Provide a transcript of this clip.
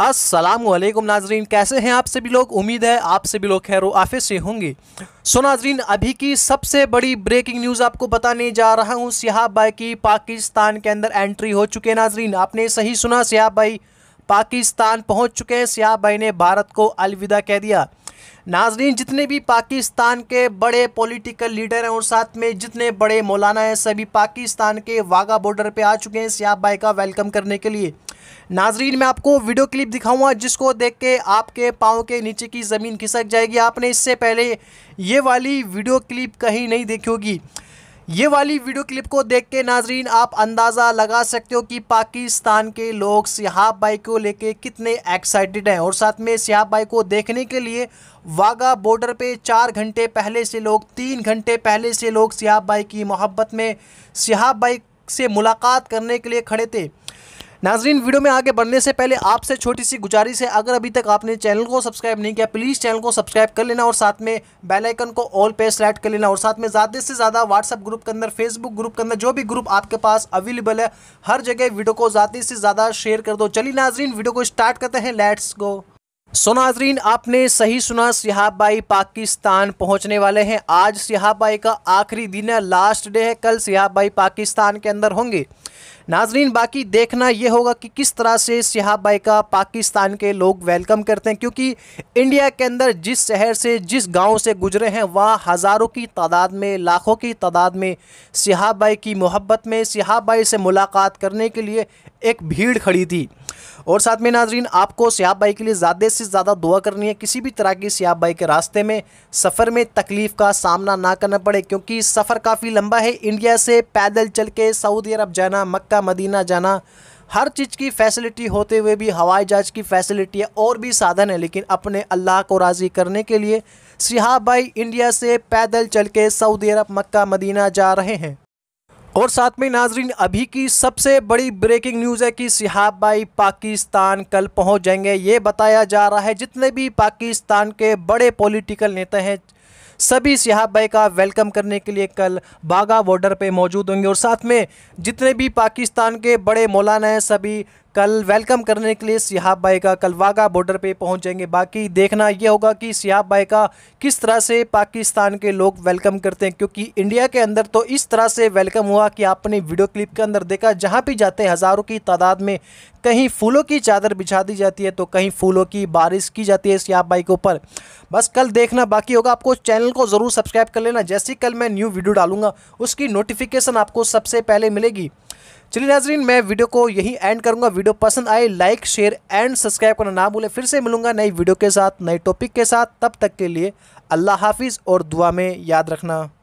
असलम नाजरीन कैसे हैं आप सभी लोग उम्मीद है आप सभी लोग खैर आफे से होंगे सो नाजरीन अभी की सबसे बड़ी ब्रेकिंग न्यूज़ आपको बताने जा रहा हूँ सिहाब भाई की पाकिस्तान के अंदर एंट्री हो चुके हैं नाजरीन आपने सही सुना सिहाब भाई पाकिस्तान पहुँच चुके हैं सिहाब भाई ने भारत को अलविदा कह दिया नाजरीन जितने भी पाकिस्तान के बड़े पॉलिटिकल लीडर हैं और साथ में जितने बड़े मौलाना हैं सभी पाकिस्तान के वाघा बॉर्डर पे आ चुके हैं सियाब भाई का वेलकम करने के लिए नाजरीन मैं आपको वीडियो क्लिप दिखाऊंगा जिसको देख के आपके पाँव के नीचे की ज़मीन खिसक जाएगी आपने इससे पहले ये वाली वीडियो क्लिप कहीं नहीं देखी होगी ये वाली वीडियो क्लिप को देख के नाजरीन आप अंदाज़ा लगा सकते हो कि पाकिस्तान के लोग सिहाब भाई को लेके कितने एक्साइटेड हैं और साथ में सिहाब भाई को देखने के लिए वाघा बॉर्डर पे चार घंटे पहले से लोग तीन घंटे पहले से लोग सिहाब भाई की मोहब्बत में सिहाब भाई से मुलाकात करने के लिए खड़े थे नाजरीन वीडियो में आगे बढ़ने से पहले आपसे छोटी सी गुजारिश है अगर अभी तक आपने चैनल को सब्सक्राइब नहीं किया प्लीज़ चैनल को सब्सक्राइब कर लेना और साथ में बेलाइकन को ऑल पे सेलेक्ट कर लेना और साथ में ज़्यादा से ज़्यादा व्हाट्सअप ग्रुप के अंदर फेसबुक ग्रुप के अंदर जो भी ग्रुप आपके पास अवेलेबल है हर जगह वीडियो को ज़्यादा से ज़्यादा शेयर कर दो चलिए नाजरीन वीडियो को स्टार्ट करते हैं लेट्स गो सो नाजरीन आपने सही सुना सिहाब भाई पाकिस्तान पहुंचने वाले हैं आज सिहाब भाई का आखिरी दिन है लास्ट डे है कल सिहाब भाई पाकिस्तान के अंदर होंगे नाजरीन बाकी देखना ये होगा कि किस तरह से सिहाब भाई का पाकिस्तान के लोग वेलकम करते हैं क्योंकि इंडिया के अंदर जिस शहर से जिस गांव से गुजरे हैं वहाँ हज़ारों की तादाद में लाखों की तादाद में सिहाब भाई की मोहब्बत में सिहाब भाई से मुलाकात करने के लिए एक भीड़ खड़ी थी और साथ में नाजरीन आपको सिहाब भाई के लिए ज़्यादा से से ज़्यादा दुआ करनी है किसी भी तरह की बाई के रास्ते में सफ़र में तकलीफ़ का सामना ना करना पड़े क्योंकि सफ़र काफ़ी लंबा है इंडिया से पैदल चल के सऊदी अरब जाना मक्का मदीना जाना हर चीज़ की फैसिलिटी होते हुए भी हवाई जहाज़ की फैसिलिटी है और भी साधन है लेकिन अपने अल्लाह को राज़ी करने के लिए सिहाब भाई इंडिया से पैदल चल के सऊदी अरब मक्का मदीना जा रहे हैं और साथ में नाजरीन अभी की सबसे बड़ी ब्रेकिंग न्यूज़ है कि सिहाब भाई पाकिस्तान कल पहुंच जाएंगे ये बताया जा रहा है जितने भी पाकिस्तान के बड़े पॉलिटिकल नेता हैं सभी सिहाब भाई का वेलकम करने के लिए कल बागा बॉर्डर पे मौजूद होंगे और साथ में जितने भी पाकिस्तान के बड़े मौलाना हैं सभी कल वेलकम करने के लिए सिहाब भाई का कल वाघा बॉर्डर पे पहुंच जाएंगे बाकी देखना ये होगा कि सिहाब भाई का किस तरह से पाकिस्तान के लोग वेलकम करते हैं क्योंकि इंडिया के अंदर तो इस तरह से वेलकम हुआ कि आपने वीडियो क्लिप के अंदर देखा जहां भी जाते हैं हज़ारों की तादाद में कहीं फूलों की चादर बिछा दी जाती है तो कहीं फूलों की बारिश की जाती है सिहाब भाई के ऊपर बस कल देखना बाकी होगा आपको चैनल को ज़रूर सब्सक्राइब कर लेना जैसे कल मैं न्यू वीडियो डालूंगा उसकी नोटिफिकेशन आपको सबसे पहले मिलेगी चलिए नाजरीन मैं वीडियो को यहीं एंड करूँगा वीडियो पसंद आए लाइक शेयर एंड सब्सक्राइब करना ना भूलें फिर से मिलूंगा नई वीडियो के साथ नए टॉपिक के साथ तब तक के लिए अल्लाह हाफिज़ और दुआ में याद रखना